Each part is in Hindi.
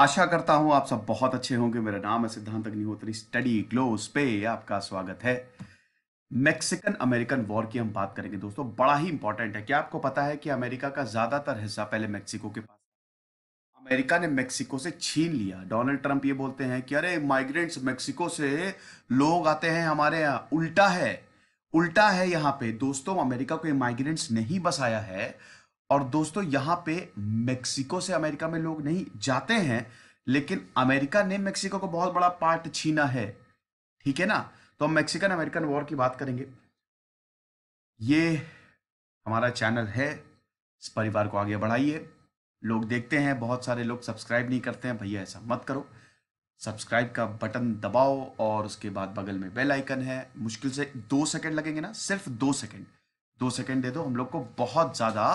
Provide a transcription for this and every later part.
आशा करता हूं आप सब बहुत अच्छे होंगे मेरा नाम है सिद्धांत अग्निहोत्री स्टडी ग्लो पे आपका स्वागत है मैक्सिकन अमेरिकन वॉर की हम बात करेंगे दोस्तों बड़ा ही इंपॉर्टेंट है क्या आपको पता है कि अमेरिका का ज्यादातर हिस्सा पहले मेक्सिको के पास अमेरिका ने मेक्सिको से छीन लिया डोनाल्ड ट्रंप ये बोलते हैं कि अरे माइग्रेंट्स मेक्सिको से लोग आते हैं हमारे यहाँ उल्टा है उल्टा है यहाँ पे दोस्तों अमेरिका को ये माइग्रेंट्स नहीं बसाया है और दोस्तों यहां पे मेक्सिको से अमेरिका में लोग नहीं जाते हैं लेकिन अमेरिका ने मेक्सिको को बहुत बड़ा पार्ट छीना है ठीक है ना तो हम मेक्सिकन अमेरिकन वॉर की बात करेंगे ये हमारा चैनल है इस परिवार को आगे बढ़ाइए लोग देखते हैं बहुत सारे लोग सब्सक्राइब नहीं करते हैं भैया ऐसा मत करो सब्सक्राइब का बटन दबाओ और उसके बाद बगल में बेल आइकन है मुश्किल से दो सेकंड लगेंगे ना सिर्फ दो सेकंड दो सेकंड दे दो हम लोग को बहुत ज़्यादा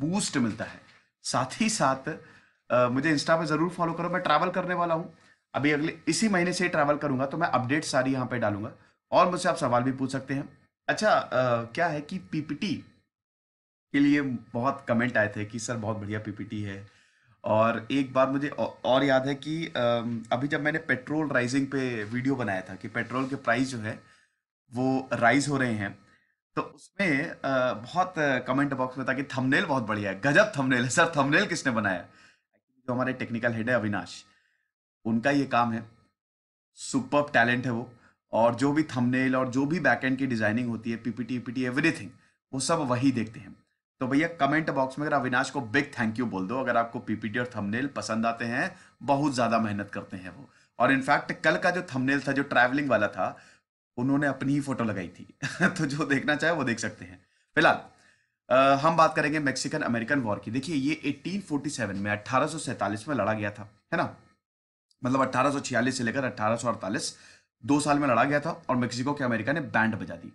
बूस्ट मिलता है साथ ही साथ मुझे इंस्टा पर जरूर फॉलो करो मैं ट्रैवल करने वाला हूँ अभी अगले इसी महीने से ट्रैवल करूंगा तो मैं अपडेट सारी यहाँ पे डालूंगा और मुझसे आप सवाल भी पूछ सकते हैं अच्छा आ, क्या है कि पीपीटी के लिए बहुत कमेंट आए थे कि सर बहुत बढ़िया पीपीटी है और एक बार मुझे और याद है कि अभी जब मैंने पेट्रोल राइजिंग पे वीडियो बनाया था कि पेट्रोल के प्राइस जो है वो राइज हो रहे हैं तो उसमें बहुत कमेंट बॉक्स में था कि थंबनेल बहुत बढ़िया है गजब थंबनेल है सर थंबनेल किसने बनाया एक्चुअली जो हमारे टेक्निकल हेड है अविनाश उनका ये काम है सुपर टैलेंट है वो और जो भी थंबनेल और जो भी बैकएंड की डिजाइनिंग होती है पीपीटी ईपीटी एवरीथिंग वो सब वही देखते हैं तो भैया कमेंट बॉक्स में अगर अविनाश को बिग थैंक यू बोल दो अगर आपको पीपीटी और थंबनेल पसंद आते हैं बहुत ज़्यादा मेहनत करते हैं वो और इनफैक्ट कल का जो थंबनेल था जो ट्रैवलिंग वाला था उन्होंने अपनी ही फोटो लगाई थी तो जो देखना चाहे वो देख सकते हैं फिलहाल हम बात करेंगे मेक्सिकन अमेरिकन वॉर की देखिए ये 1847 में 1847 में लड़ा गया था है ना मतलब 1846 से लेकर 1848 दो साल में लड़ा गया था और मेक्सिको के अमेरिका ने बैंड बजा दी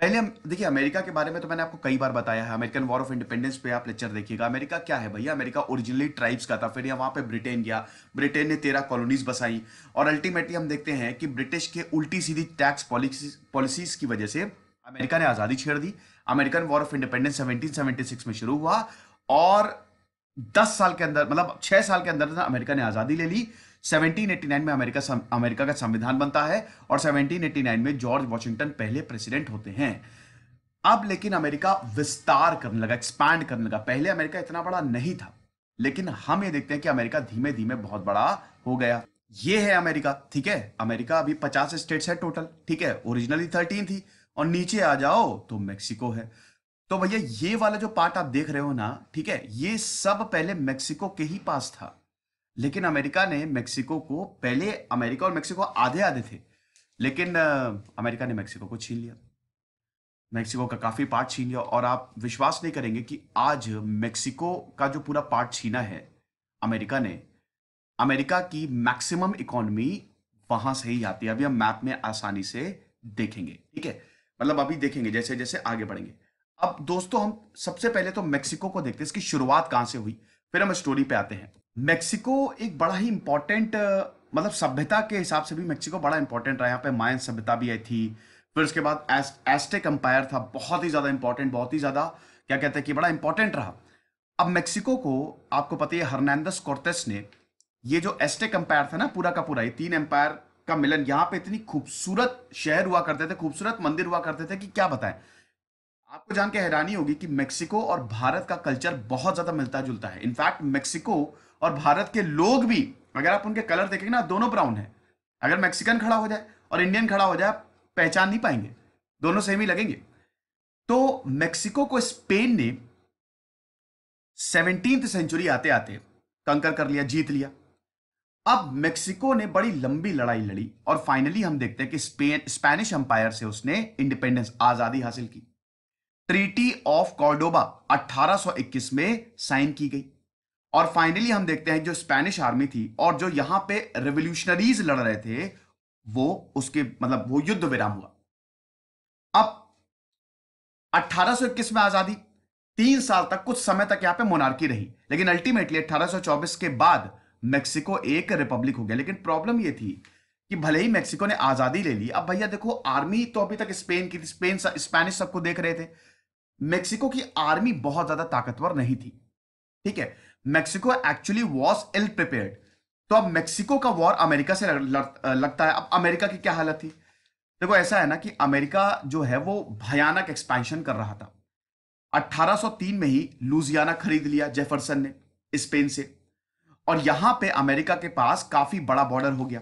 पहले हम देखिए अमेरिका के बारे में तो मैंने आपको कई बार बताया है अमेरिकन वॉर ऑफ इंडिपेंडेंस पे आप लेक्चर देखिएगा अमेरिका क्या है भैया अमेरिका ओरिजिनली ट्राइब्स का था फिर यहाँ पे ब्रिटेन गया ब्रिटेन ने तेरह कॉलोनीज बसाई और अल्टीमेटली हम देखते हैं कि ब्रिटिश के उल्टी सीधी टैक्स पॉलिसीज की वजह से अमेरिका ने आज़ादी छेड़ दी American war of independence seventeen में शुरू हुआ और दस साल के अंदर मतलब छह साल के अंदर अमेरिका ने आज़ादी ले ली 1789 में अमेरिका अमेरिका का संविधान बनता है और 1789 में जॉर्ज वॉशिंगटन पहले प्रेसिडेंट होते हैं अब लेकिन अमेरिका विस्तार करने लगा एक्सपैंड करने लगा पहले अमेरिका इतना बड़ा नहीं था लेकिन हम ये देखते हैं कि अमेरिका धीमे धीमे बहुत बड़ा हो गया ये है अमेरिका ठीक है अमेरिका अभी पचास स्टेट्स है टोटल ठीक है ओरिजिनली थर्टीन थी और नीचे आ जाओ तो मेक्सिको है तो भैया ये वाला जो पार्ट आप देख रहे हो ना ठीक है ये सब पहले मेक्सिको के ही पास था लेकिन अमेरिका ने मेक्सिको को पहले अमेरिका और मेक्सिको आधे आधे थे लेकिन अमेरिका ने मेक्सिको को छीन लिया मेक्सिको का काफी पार्ट छीन लिया और आप विश्वास नहीं करेंगे कि आज मेक्सिको का जो पूरा पार्ट छीना है अमेरिका ने अमेरिका की मैक्सिमम इकोनॉमी वहां से ही आती है अभी हम मैप में आसानी से देखेंगे ठीक है मतलब अभी देखेंगे जैसे जैसे आगे बढ़ेंगे अब दोस्तों हम सबसे पहले तो मेक्सिको को देखते हैं इसकी शुरुआत कहां से हुई फिर हम स्टोरी पे आते हैं मेक्सिको एक बड़ा ही इंपॉर्टेंट मतलब सभ्यता के हिसाब से भी मेक्सिको बड़ा इंपॉर्टेंट रहा यहाँ पे मायन सभ्यता भी आई थी फिर उसके बाद एस्टेक एम्पायर था बहुत ही ज़्यादा इंपॉर्टेंट बहुत ही ज़्यादा क्या कहते हैं कि बड़ा इंपॉर्टेंट रहा अब मेक्सिको को आपको पता है हर्नैंडस कॉर्तेस ने ये जो एस्टेक एम्पायर था ना पूरा का पूरा ये तीन एम्पायर का मिलन यहाँ पे इतनी खूबसूरत शहर हुआ करते थे खूबसूरत मंदिर हुआ करते थे कि क्या बताएं आपको जान के हैरानी होगी कि मेक्सिको और भारत का कल्चर बहुत ज्यादा मिलता जुलता है इनफैक्ट मेक्सिको और भारत के लोग भी अगर आप उनके कलर देखेंगे ना दोनों ब्राउन है अगर मैक्सिकन खड़ा हो जाए और इंडियन खड़ा हो जाए आप पहचान नहीं पाएंगे दोनों सेम ही लगेंगे तो मेक्सिको को स्पेन ने सेवनटीन सेंचुरी आते आते कंकर कर लिया जीत लिया अब मेक्सिको ने बड़ी लंबी लड़ाई लड़ी और फाइनली हम देखते हैं कि स्पेन स्पेनिश एम्पायर से उसने इंडिपेंडेंस आजादी हासिल की ट्रीटी ऑफ कॉर्डोबा 1821 में साइन की गई और फाइनली हम देखते हैं जो स्पेनिश आर्मी थी और जो यहां पे रेवोल्यूशनरीज लड़ रहे थे वो उसके मतलब वो युद्ध विराम हुआ अब 1821 में आजादी तीन साल तक कुछ समय तक यहां पे मोनार्की रही लेकिन अल्टीमेटली 1824 के बाद मेक्सिको एक रिपब्लिक हो गया लेकिन प्रॉब्लम यह थी कि भले ही मेक्सिको ने आजादी ले ली अब भैया देखो आर्मी तो अभी तक स्पेन की स्पेन स्पेनिश सबको देख रहे थे मेक्सिको की आर्मी बहुत ज्यादा ताकतवर नहीं थी ठीक है Mexico actually was ill prepared तो अब मेक्सिको का वॉर अमेरिका से लगता है अब अमेरिका की क्या हालत थी देखो ऐसा है ना कि अमेरिका जो है वो भयानक एक्सपेंशन कर रहा था 1803 में ही लुजियाना खरीद लिया जेफरसन ने स्पेन से और यहां पे अमेरिका के पास काफी बड़ा बॉर्डर हो गया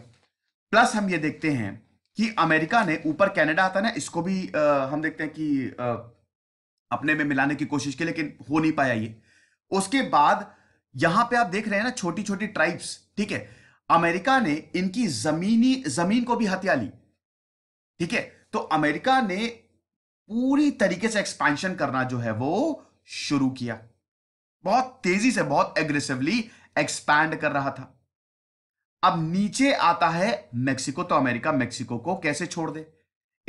प्लस हम ये देखते हैं कि अमेरिका ने ऊपर कनाडा आता है ना इसको भी आ, हम देखते हैं कि आ, अपने में मिलाने की कोशिश की लेकिन हो नहीं पाया ये उसके बाद यहां पे आप देख रहे हैं ना छोटी छोटी ट्राइब्स ठीक है अमेरिका ने इनकी जमीनी जमीन को भी हत्या ली ठीक है तो अमेरिका ने पूरी तरीके से एक्सपेंशन करना जो है वो शुरू किया बहुत तेजी से बहुत एग्रेसिवली एक्सपैंड कर रहा था अब नीचे आता है मेक्सिको तो अमेरिका मेक्सिको को कैसे छोड़ दे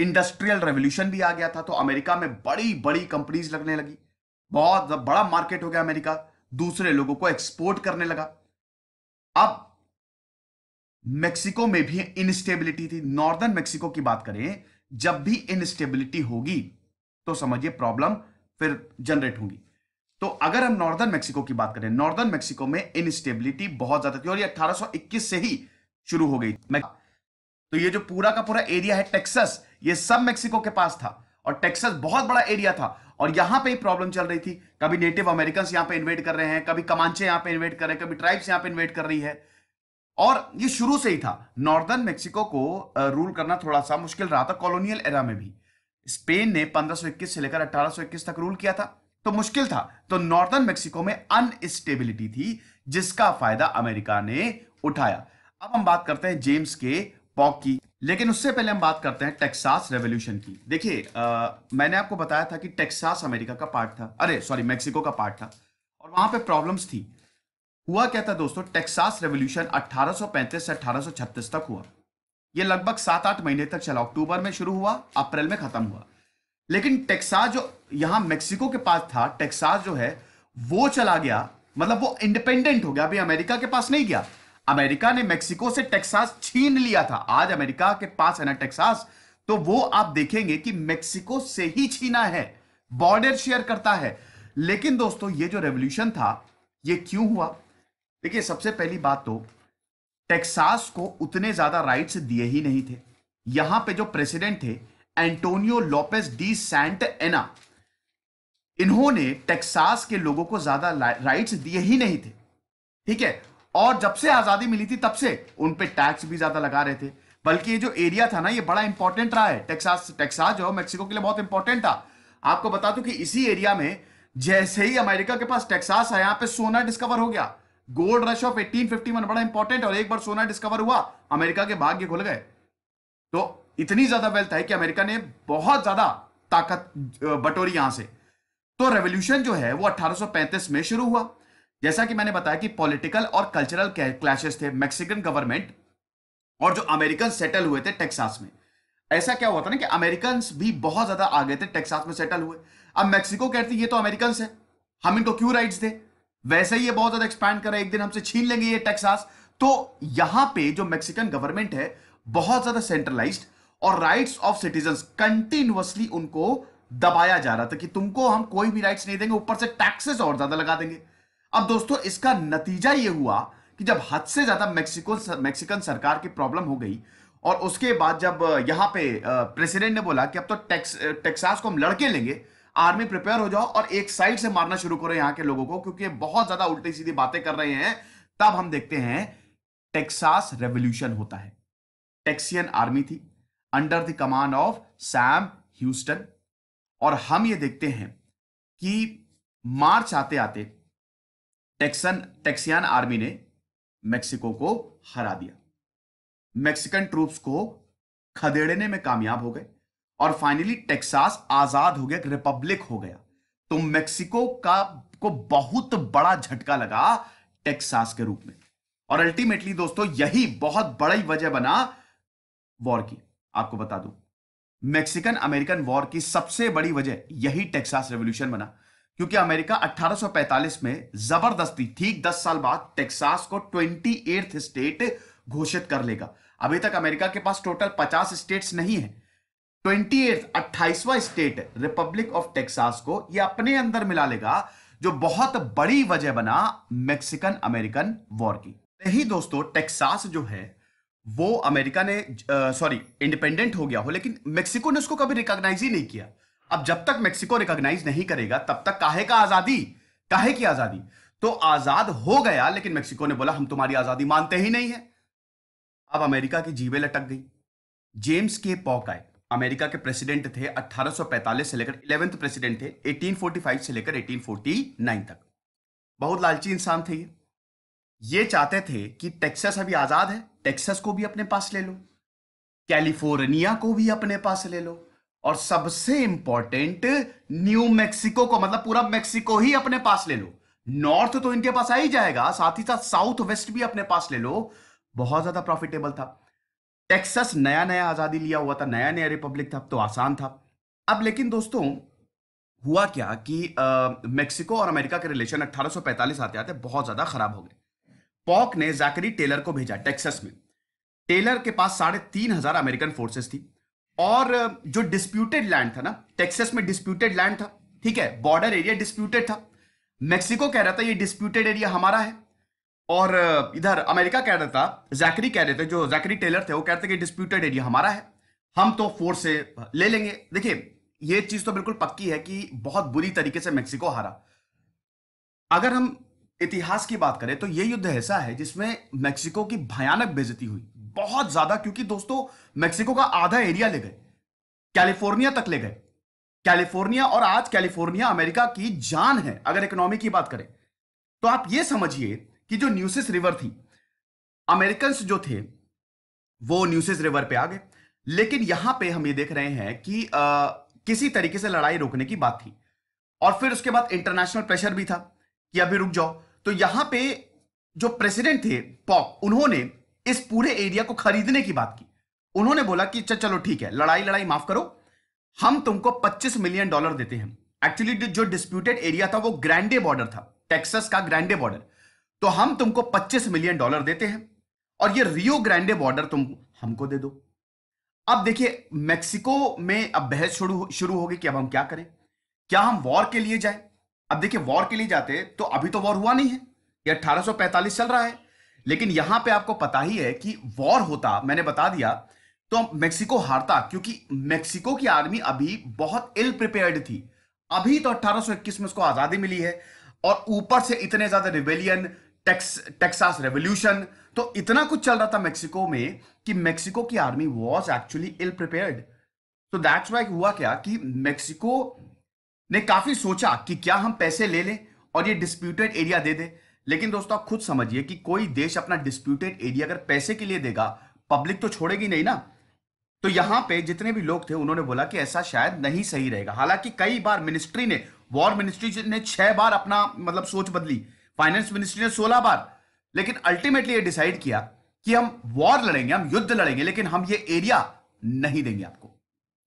इंडस्ट्रियल रेवोल्यूशन भी आ गया था तो अमेरिका में बड़ी बड़ी कंपनीज लगने लगी बहुत बड़ा मार्केट हो गया अमेरिका दूसरे लोगों को एक्सपोर्ट करने लगा अब मेक्सिको में भी इनस्टेबिलिटी थी नॉर्दर्न मेक्सिको की बात करें जब भी इनस्टेबिलिटी होगी तो समझिए प्रॉब्लम फिर जनरेट होगी तो अगर हम नॉर्दर्न मेक्सिको की बात करें नॉर्दर्न मेक्सिको में इनस्टेबिलिटी बहुत ज्यादा थी और ये 1821 से ही शुरू हो गई तो ये जो पूरा का पूरा एरिया है टेक्सस ये सब मेक्सिको के पास था और टेक्सस बहुत बड़ा एरिया था और यहां पे प्रॉब्लम चल रही थी कभी नेटिव अमेरिकन यहां पे इन्वेट कर रहे हैं कभी कमांचे यहां पे इन्वेट कर रहे हैं कभी ट्राइब्स यहां पे इन्वेट कर रही है और ये शुरू से ही था नॉर्दर्न मेक्सिको को रूल करना थोड़ा सा मुश्किल रहा था कॉलोनियल एरा में भी स्पेन ने 1521 से लेकर 1821 तक रूल किया था तो मुश्किल था तो नॉर्दर्न मेक्सिको में अनस्टेबिलिटी थी जिसका फायदा अमेरिका ने उठाया अब हम बात करते हैं जेम्स के पॉक की लेकिन उससे पहले हम बात करते हैं टेक्सास रेवोल्यूशन की देखिए मैंने आपको बताया था कि टेक्सास अमेरिका का पार्ट था अरे सॉरी मेक्सिको का पार्ट था और वहां पे प्रॉब्लम्स थी हुआ क्या था दोस्तों टेक्सास रेवोल्यूशन 1835 से 1836 तक हुआ ये लगभग सात आठ महीने तक चला अक्टूबर में शुरू हुआ अप्रैल में खत्म हुआ लेकिन टेक्सास जो यहाँ मेक्सिको के पास था टेक्सास जो है वो चला गया मतलब वो इंडिपेंडेंट हो गया अभी अमेरिका के पास नहीं गया अमेरिका ने मेक्सिको से टेक्सास छीन लिया था आज अमेरिका के पास है ना टेक्सास तो वो आप देखेंगे कि मेक्सिको से ही छीना है बॉर्डर शेयर करता है लेकिन दोस्तों ये जो रेवोल्यूशन था ये क्यों हुआ देखिए सबसे पहली बात तो टेक्सास को उतने ज्यादा राइट्स दिए ही नहीं थे यहां पे जो प्रेसिडेंट थे Antonio Lopez de Santa Anna इन्होंने टेक्सास के लोगों को ज्यादा राइट्स दिए ही नहीं थे ठीक है और जब से आजादी मिली थी तब से उन पे टैक्स भी ज्यादा लगा रहे थे बल्कि ये जो एरिया था ना ये बड़ा इंपॉर्टेंट रहा है टेक्सास टेक्सास जो मेक्सिको के लिए बहुत इंपॉर्टेंट था आपको बता दू कि इसी एरिया में जैसे ही अमेरिका के पास टेक्सास है यहां पर सोना डिस्कवर हो गया गोल्ड रश ऑफ वन बड़ा इंपॉर्टेंट और एक बार सोना डिस्कवर हुआ अमेरिका के भाग्य खुल गए तो इतनी ज्यादा वेल्थ है कि अमेरिका ने बहुत ज्यादा ताकत बटोरी यहां से तो रेवोल्यूशन जो है वो 1835 में शुरू हुआ जैसा कि मैंने बताया कि पॉलिटिकल और कल्चरल क्लैशेस थे मैक्सिकन गवर्नमेंट और जो अमेरिकन सेटल हुए थे टेक्सास में ऐसा क्या हुआ था ना कि अमेरिकन भी बहुत ज्यादा आ गए थे टेक्सास में सेटल हुए अब मैक्सिको कहती ये तो अमेरिकन है हम इनको क्यों राइट्स दे वैसे ही ये बहुत ज्यादा एक्सपैंड कर रहे एक दिन हमसे छीन लेंगे ये टेक्सास तो यहां पे जो मैक्सिकन गवर्नमेंट है बहुत ज्यादा सेंट्रलाइज और राइट्स ऑफ सिटीजन कंटिन्यूसली उनको दबाया जा रहा था कि तुमको हम कोई भी राइट्स नहीं देंगे ऊपर से टैक्सेस और ज्यादा लगा देंगे अब दोस्तों इसका नतीजा ये हुआ कि जब हद से ज्यादा मेक्सिको मेक्सिकन सरकार की प्रॉब्लम हो गई और उसके बाद जब यहाँ पे प्रेसिडेंट ने बोला कि अब तो टेक्स टेक्सास को हम लड़के लेंगे आर्मी प्रिपेयर हो जाओ और एक साइड से मारना शुरू करो यहाँ के लोगों को क्योंकि बहुत ज्यादा उल्टी सीधी बातें कर रहे हैं तब हम देखते हैं टेक्सास रेवोल्यूशन होता है टेक्सियन आर्मी थी under the command of Sam Houston और हम ये देखते हैं कि मार्च आते आते टेक्सन टेक्सियान आर्मी ने मेक्सिको को हरा दिया मेक्सिकन ट्रूप्स को खदेड़ने में कामयाब हो गए और फाइनली टेक्सास आजाद हो गया एक रिपब्लिक हो गया तो मेक्सिको का को बहुत बड़ा झटका लगा टेक्सास के रूप में और अल्टीमेटली दोस्तों यही बहुत बड़ी वजह बना वॉर की आपको बता दू मेक्सिकन अमेरिकन वॉर की सबसे बड़ी वजह यही टेक्सास रेवोल्यूशन बना क्योंकि अमेरिका 1845 में जबरदस्ती ठीक 10 साल बाद टेक्सास को ट्वेंटी स्टेट घोषित कर लेगा अभी तक अमेरिका के पास टोटल 50 स्टेट्स नहीं है ट्वेंटी एट अट्ठाईसवा स्टेट रिपब्लिक ऑफ टेक्सास को यह अपने अंदर मिला लेगा जो बहुत बड़ी वजह बना मेक्सिकन अमेरिकन वॉर की नहीं दोस्तों टेक्सास जो है वो अमेरिका ने सॉरी इंडिपेंडेंट हो गया हो लेकिन मेक्सिको ने उसको कभी रिकॉग्नाइज ही नहीं किया अब जब तक मेक्सिको रिकॉग्नाइज नहीं करेगा तब तक काहे का आजादी काहे की आजादी तो आजाद हो गया लेकिन मेक्सिको ने बोला हम तुम्हारी आजादी मानते ही नहीं है अब अमेरिका की जीवे लटक गई जेम्स के पॉकाय अमेरिका के प्रेसिडेंट थे 1845 से लेकर इलेवेंथ प्रेसिडेंट थे 1845 से लेकर 1849 तक बहुत लालची इंसान थे ये ये चाहते थे कि टेक्सास अभी आजाद है टेक्सास को भी अपने पास ले लो कैलिफोर्निया को भी अपने पास ले लो और सबसे इंपॉर्टेंट न्यू मैक्सिको को मतलब पूरा मैक्सिको ही अपने पास ले लो नॉर्थ तो इनके पास आ ही जाएगा साथ ही साथ साउथ वेस्ट भी अपने पास ले लो बहुत ज्यादा प्रॉफिटेबल था टेक्सास नया नया आजादी लिया हुआ था नया नया रिपब्लिक था तो आसान था अब लेकिन दोस्तों हुआ क्या कि मेक्सिको और अमेरिका के रिलेशन 1845 आते आते बहुत ज्यादा खराब हो गए पॉक ने जैकरी टेलर को भेजा टेक्सास में टेलर के पास साढ़े तीन हजार अमेरिकन फोर्सेस थी और जो डिस्प्यूटेड लैंड था ना टेक्सास में डिस्प्यूटेड लैंड था ठीक है बॉर्डर एरिया डिस्प्यूटेड था मेक्सिको कह रहा था ये डिस्प्यूटेड एरिया हमारा है और इधर अमेरिका कह रहा था जैकरी कह रहे थे जो जैकरी टेलर थे वो कह रहे थे कि डिस्प्यूटेड एरिया हमारा है हम तो फोर्स से ले लेंगे देखिए ये चीज तो बिल्कुल पक्की है कि बहुत बुरी तरीके से मेक्सिको हारा अगर हम इतिहास की बात करें तो ये युद्ध ऐसा है जिसमें मेक्सिको की भयानक बेजती हुई बहुत ज्यादा क्योंकि दोस्तों मेक्सिको का आधा एरिया ले गए कैलिफोर्निया तक ले गए कैलिफोर्निया और आज कैलिफोर्निया अमेरिका की जान है अगर इकोनॉमी की बात करें तो आप यह समझिए कि जो न्यूसिस रिवर थी अमेरिकन जो थे वो न्यूसिस रिवर पे आ गए लेकिन यहां पे हम ये देख रहे हैं कि आ, किसी तरीके से लड़ाई रोकने की बात थी और फिर उसके बाद इंटरनेशनल प्रेशर भी था कि अभी रुक जाओ तो यहां पे जो प्रेसिडेंट थे पॉक उन्होंने इस पूरे एरिया को खरीदने की बात की उन्होंने बोला कि चलो ठीक है लड़ाई लड़ाई माफ करो हम तुमको 25 मिलियन डॉलर देते हैं एक्चुअली जो डिस्प्यूटेड एरिया था वो ग्रैंडे बॉर्डर था टेक्सस का ग्रैंडे बॉर्डर तो हम तुमको 25 मिलियन डॉलर देते हैं और ये रियो ग्रैंडे बॉर्डर तुम हमको दे दो अब देखिए मेक्सिको में अब बहस शुरू शुरू होगी कि अब हम क्या करें क्या हम वॉर के लिए जाए अब देखिए वॉर के लिए जाते तो अभी तो वॉर हुआ नहीं है ये 1845 चल रहा है लेकिन यहां पे आपको पता ही है कि वॉर होता मैंने बता दिया तो मेक्सिको हारता क्योंकि मेक्सिको की आर्मी अभी बहुत इल प्रिपेयर्ड थी अभी तो 1821 में उसको आजादी मिली है और ऊपर से इतने ज्यादा रिवेलियन टेक्स टेक्सास रेवोल्यूशन तो इतना कुछ चल रहा था मेक्सिको में कि मेक्सिको की army was actually ill prepared तो दैट्स वाई हुआ क्या कि मेक्सिको ने काफी सोचा कि क्या हम पैसे ले लें और ये डिस्प्यूटेड एरिया दे दें लेकिन दोस्तों आप खुद समझिए कि कोई देश अपना डिस्प्यूटेड एरिया अगर पैसे के लिए देगा पब्लिक तो छोड़ेगी नहीं ना तो यहां पे जितने भी लोग थे उन्होंने बोला कि ऐसा शायद नहीं सही रहेगा हालांकि कई बार मिनिस्ट्री ने वॉर मिनिस्ट्री ने छह बार अपना मतलब सोच बदली फाइनेंस मिनिस्ट्री ने सोलह बार लेकिन अल्टीमेटली ये डिसाइड किया कि हम वॉर लड़ेंगे हम युद्ध लड़ेंगे लेकिन हम ये एरिया नहीं देंगे आपको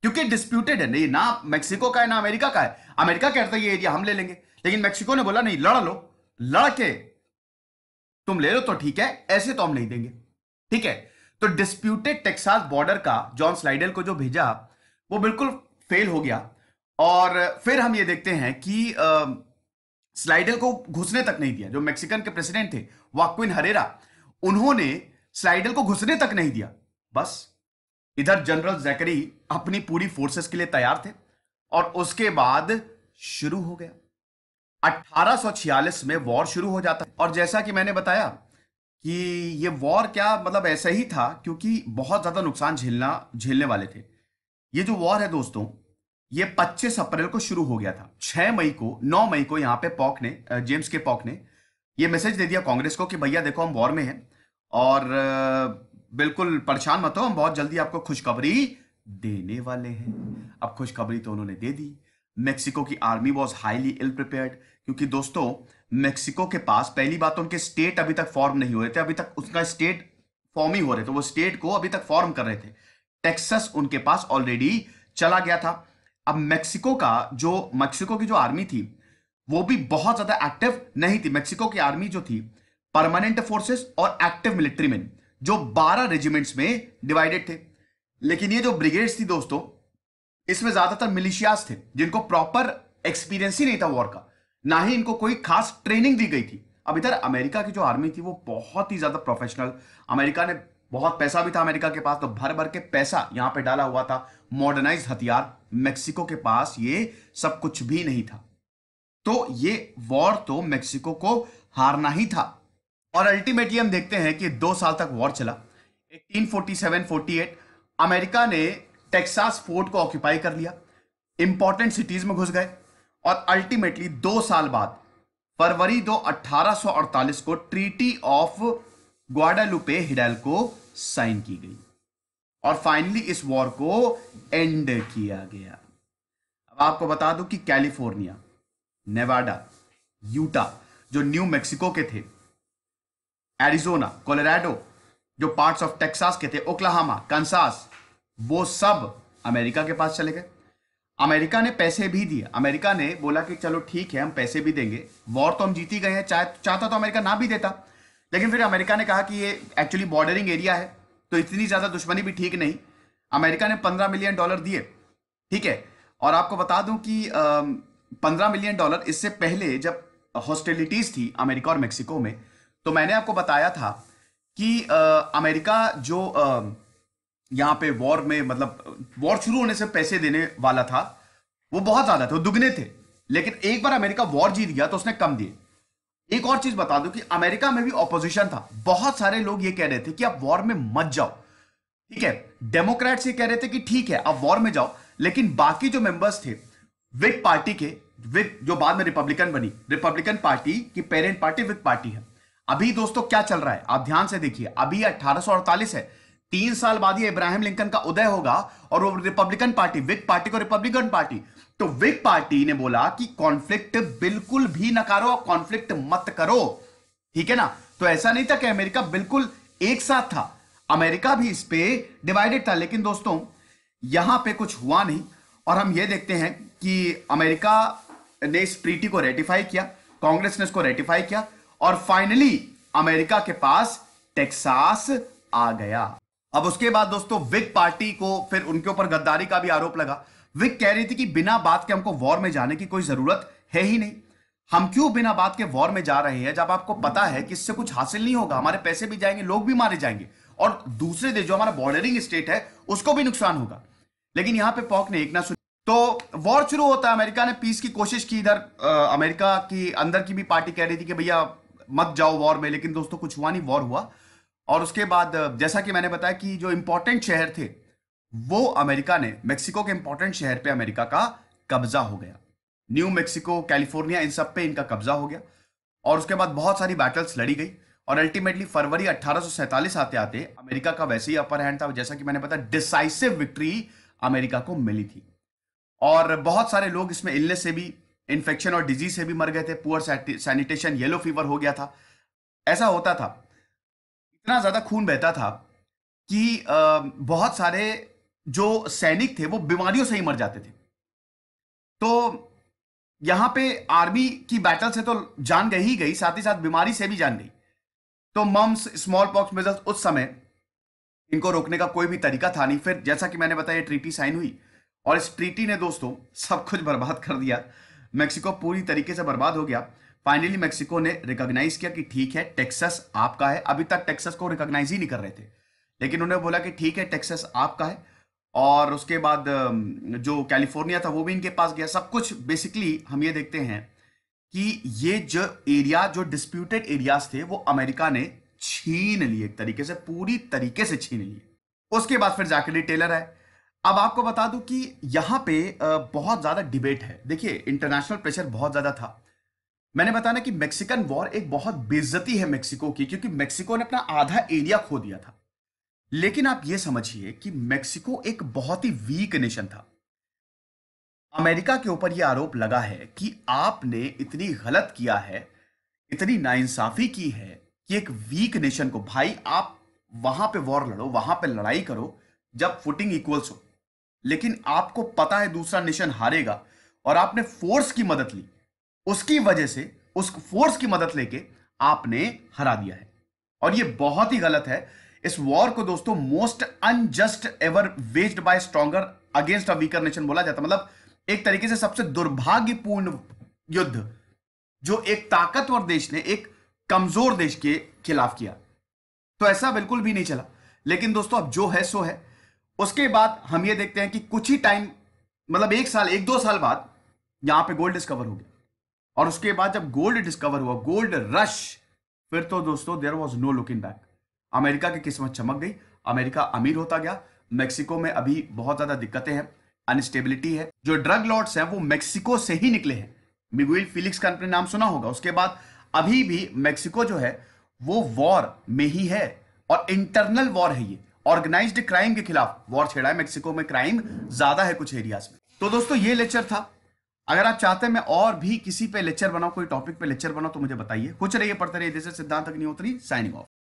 क्योंकि डिस्प्यूटेड है नहीं ना मैक्सिको का है ना अमेरिका का है अमेरिका कहता है ये एरिया हम ले लेंगे लेकिन मैक्सिको ने बोला नहीं लड़ लो लड़के तुम ले लो तो ठीक है ऐसे तो हम नहीं देंगे ठीक है तो डिस्प्यूटेड टेक्सास बॉर्डर का जॉन स्लाइडल को जो भेजा वो बिल्कुल फेल हो गया और फिर हम ये देखते हैं कि स्लाइडल को घुसने तक नहीं दिया जो मेक्सिकन के प्रेसिडेंट थे वाक्विन हरेरा उन्होंने स्लाइडल को घुसने तक नहीं दिया बस इधर जनरल जैकरी अपनी पूरी फोर्सेस के लिए तैयार थे और उसके बाद शुरू हो गया 1846 में वॉर शुरू हो जाता है और जैसा कि मैंने बताया कि ये वॉर क्या मतलब ऐसा ही था क्योंकि बहुत ज़्यादा नुकसान झेलना झेलने वाले थे ये जो वॉर है दोस्तों ये 25 अप्रैल को शुरू हो गया था 6 मई को 9 मई को यहाँ पे पॉक ने जेम्स के पॉक ने ये मैसेज दे दिया कांग्रेस को कि भैया देखो हम वॉर में हैं और बिल्कुल परेशान मत हो हम बहुत जल्दी आपको खुशखबरी देने वाले हैं अब खुशखबरी तो उन्होंने दे दी मेक्सिको की army was highly ill prepared क्योंकि दोस्तों मेक्सिको के पास पहली बात तो उनके स्टेट अभी तक फॉर्म नहीं हुए थे अभी तक उसका स्टेट फॉर्म ही हो रहे थे वो स्टेट को अभी तक फॉर्म कर रहे थे टेक्सस उनके पास ऑलरेडी चला गया था अब मेक्सिको का जो मेक्सिको की जो आर्मी थी वो भी बहुत ज्यादा एक्टिव नहीं थी मेक्सिको की आर्मी जो थी परमानेंट फोर्सेस और एक्टिव मिलिट्री मैन जो 12 रेजिमेंट्स में डिवाइडेड थे लेकिन ये जो ब्रिगेड्स थी दोस्तों इसमें ज्यादातर मिलिशियाज थे जिनको प्रॉपर एक्सपीरियंस ही नहीं था वॉर का ना ही इनको कोई खास ट्रेनिंग दी गई थी अब इधर अमेरिका की जो आर्मी थी वो बहुत ही ज्यादा प्रोफेशनल अमेरिका ने बहुत पैसा भी था अमेरिका के पास तो भर भर के पैसा यहां पे डाला हुआ था मॉडर्नाइज हथियार मेक्सिको के पास ये सब कुछ भी नहीं था तो ये वॉर तो मेक्सिको को हारना ही था और अल्टीमेटली हम देखते हैं कि दो साल तक वॉर चला 1847-48 अमेरिका ने टेक्सास फोर्ट को ऑक्यूपाई कर लिया इंपॉर्टेंट सिटीज में घुस गए और अल्टीमेटली दो साल बाद फरवरी दो 1848 को ट्रीटी ऑफ ग्वाडालुपे को साइन की गई और फाइनली इस वॉर को एंड किया गया अब आपको बता दूं कि कैलिफोर्निया नेवाडा यूटा जो न्यू मेक्सिको के थे एरिजोना कोलोराडो जो पार्ट्स ऑफ टेक्सास के थे ओक्लाहामा कंसास वो सब अमेरिका के पास चले गए अमेरिका ने पैसे भी दिए अमेरिका ने बोला कि चलो ठीक है हम पैसे भी देंगे वॉर तो हम जीती गए हैं चाहे चाहता तो अमेरिका ना भी देता लेकिन फिर अमेरिका ने कहा कि ये एक्चुअली बॉर्डरिंग एरिया है तो इतनी ज़्यादा दुश्मनी भी ठीक नहीं अमेरिका ने पंद्रह मिलियन डॉलर दिए ठीक है और आपको बता दूं कि पंद्रह मिलियन डॉलर इससे पहले जब हॉस्टेलिटीज़ थी अमेरिका और मेक्सिको में तो मैंने आपको बताया था कि अमेरिका जो आ, यहाँ पे वॉर में मतलब वॉर शुरू होने से पैसे देने वाला था वो बहुत ज्यादा थे वो दुगने थे लेकिन एक बार अमेरिका वॉर जीत गया तो उसने कम दिए एक और चीज बता दूं कि अमेरिका में भी ऑपोजिशन था बहुत सारे लोग ये कह रहे थे कि आप वॉर में मत जाओ ठीक है डेमोक्रेट्स ये कह रहे थे कि ठीक है आप वॉर में जाओ लेकिन बाकी जो मेंबर्स थे विक पार्टी के विक जो बाद में रिपब्लिकन बनी रिपब्लिकन पार्टी की पेरेंट पार्टी विक पार्टी है अभी दोस्तों क्या चल रहा है आप ध्यान से देखिए अभी अठारह है तीन साल बाद ये इब्राहिम लिंकन का उदय होगा और वो रिपब्लिकन पार्टी विक पार्टी को रिपब्लिकन पार्टी तो विक पार्टी ने बोला कि कॉन्फ्लिक्ट बिल्कुल भी ना करो और कॉन्फ्लिक्ट मत करो ठीक है ना तो ऐसा नहीं था कि अमेरिका बिल्कुल एक साथ था अमेरिका भी इस पे डिवाइडेड था लेकिन दोस्तों यहां पे कुछ हुआ नहीं और हम ये देखते हैं कि अमेरिका ने इस ट्रीटी को रेटिफाई किया कांग्रेस ने इसको रेटिफाई किया और फाइनली अमेरिका के पास टेक्सास आ गया अब उसके बाद दोस्तों विग पार्टी को फिर उनके ऊपर गद्दारी का भी आरोप लगा विग कह रही थी कि बिना बात के हमको वॉर में जाने की कोई जरूरत है ही नहीं हम क्यों बिना बात के वॉर में जा रहे हैं जब आपको पता है कि इससे कुछ हासिल नहीं होगा हमारे पैसे भी जाएंगे लोग भी मारे जाएंगे और दूसरे देश जो हमारा बॉर्डरिंग स्टेट है उसको भी नुकसान होगा लेकिन यहां पे पॉक ने एक ना सुनी तो वॉर शुरू होता है अमेरिका ने पीस की कोशिश की इधर अमेरिका की अंदर की भी पार्टी कह रही थी कि भैया मत जाओ वॉर में लेकिन दोस्तों कुछ हुआ नहीं वॉर हुआ और उसके बाद जैसा कि मैंने बताया कि जो इम्पोर्टेंट शहर थे वो अमेरिका ने मेक्सिको के इम्पोर्टेंट शहर पे अमेरिका का कब्जा हो गया न्यू मेक्सिको कैलिफोर्निया इन सब पे इनका कब्जा हो गया और उसके बाद बहुत सारी बैटल्स लड़ी गई और अल्टीमेटली फरवरी अट्ठारह आते आते अमेरिका का वैसे ही अपर हैंड था जैसा कि मैंने बताया डिसाइसिव विक्ट्री अमेरिका को मिली थी और बहुत सारे लोग इसमें इलने से भी इन्फेक्शन और डिजीज से भी मर गए थे पुअर सैनिटेशन येलो फीवर हो गया था ऐसा होता था इतना ज्यादा खून बहता था कि बहुत सारे जो सैनिक थे वो बीमारियों से ही मर जाते थे तो यहां पे आर्मी की बैटल से तो जान गई ही गई साथ ही साथ बीमारी से भी जान गई तो मम्स स्मॉल पॉक्स मिजल्स उस समय इनको रोकने का कोई भी तरीका था नहीं फिर जैसा कि मैंने बताया ट्रीटी साइन हुई और इस ट्रीटी ने दोस्तों सब कुछ बर्बाद कर दिया मेक्सिको पूरी तरीके से बर्बाद हो गया फाइनली मेक्सिको ने रिकॉग्नाइज किया कि ठीक है टेक्सस आपका है अभी तक टेक्सस को रिकॉग्नाइज ही नहीं कर रहे थे लेकिन उन्होंने बोला कि ठीक है टेक्सस आपका है और उसके बाद जो कैलिफोर्निया था वो भी इनके पास गया सब कुछ बेसिकली हम ये देखते हैं कि ये जो एरिया जो डिस्प्यूटेड एरियाज थे वो अमेरिका ने छीन लिए एक तरीके से पूरी तरीके से छीन लिए उसके बाद फिर जाकरी टेलर आए अब आपको बता दूं कि यहां पे बहुत ज़्यादा डिबेट है देखिए इंटरनेशनल प्रेशर बहुत ज़्यादा था मैंने बताना कि मेक्सिकन वॉर एक बहुत बेजती है मेक्सिको की क्योंकि मेक्सिको ने अपना आधा एरिया खो दिया था लेकिन आप यह समझिए कि मेक्सिको एक बहुत ही वीक नेशन था अमेरिका के ऊपर यह आरोप लगा है कि आपने इतनी गलत किया है इतनी नाइंसाफी की है कि एक वीक नेशन को भाई आप वहां पे वॉर लड़ो वहां पे लड़ाई करो जब फुटिंग इक्वल्स हो लेकिन आपको पता है दूसरा नेशन हारेगा और आपने फोर्स की मदद ली उसकी वजह से उस फोर्स की मदद लेके आपने हरा दिया है और ये बहुत ही गलत है इस वॉर को दोस्तों most unjust ever waged by stronger against a weaker nation बोला जाता मतलब एक तरीके से सबसे दुर्भाग्यपूर्ण युद्ध जो एक ताकतवर देश ने एक कमजोर देश के खिलाफ किया तो ऐसा बिल्कुल भी नहीं चला लेकिन दोस्तों अब जो है सो है उसके बाद हम ये देखते हैं कि कुछ ही टाइम मतलब एक साल एक दो साल बाद यहां पे गोल्ड डिस्कवर हो गया और उसके बाद जब गोल्ड डिस्कवर हुआ गोल्ड रश फिर तो दोस्तों there was no looking back America की किस्मत चमक गई अमेरिका अमीर होता गया मेक्सिको में अभी बहुत ज्यादा दिक्कतें हैं अनस्टेबिलिटी है जो ड्रग लॉर्ड्स हैं वो मेक्सिको से ही निकले हैं मिगुइल फिलिक्स का अपने नाम सुना होगा उसके बाद अभी भी मेक्सिको जो है वो वॉर में ही है और इंटरनल वॉर है ये ऑर्गेनाइज्ड क्राइम के खिलाफ वॉर छेड़ा है मेक्सिको में क्राइम ज्यादा है कुछ एरियाज में तो दोस्तों ये लेक्चर था अगर आप चाहते हैं मैं और भी किसी पे लेक्चर बनाऊं कोई टॉपिक पे लेक्चर बनाऊं तो मुझे बताइए कुछ रहिए पढ़ते रहिए जैसे सिद्धांत अग्निहोत्री साइनिंग ऑफ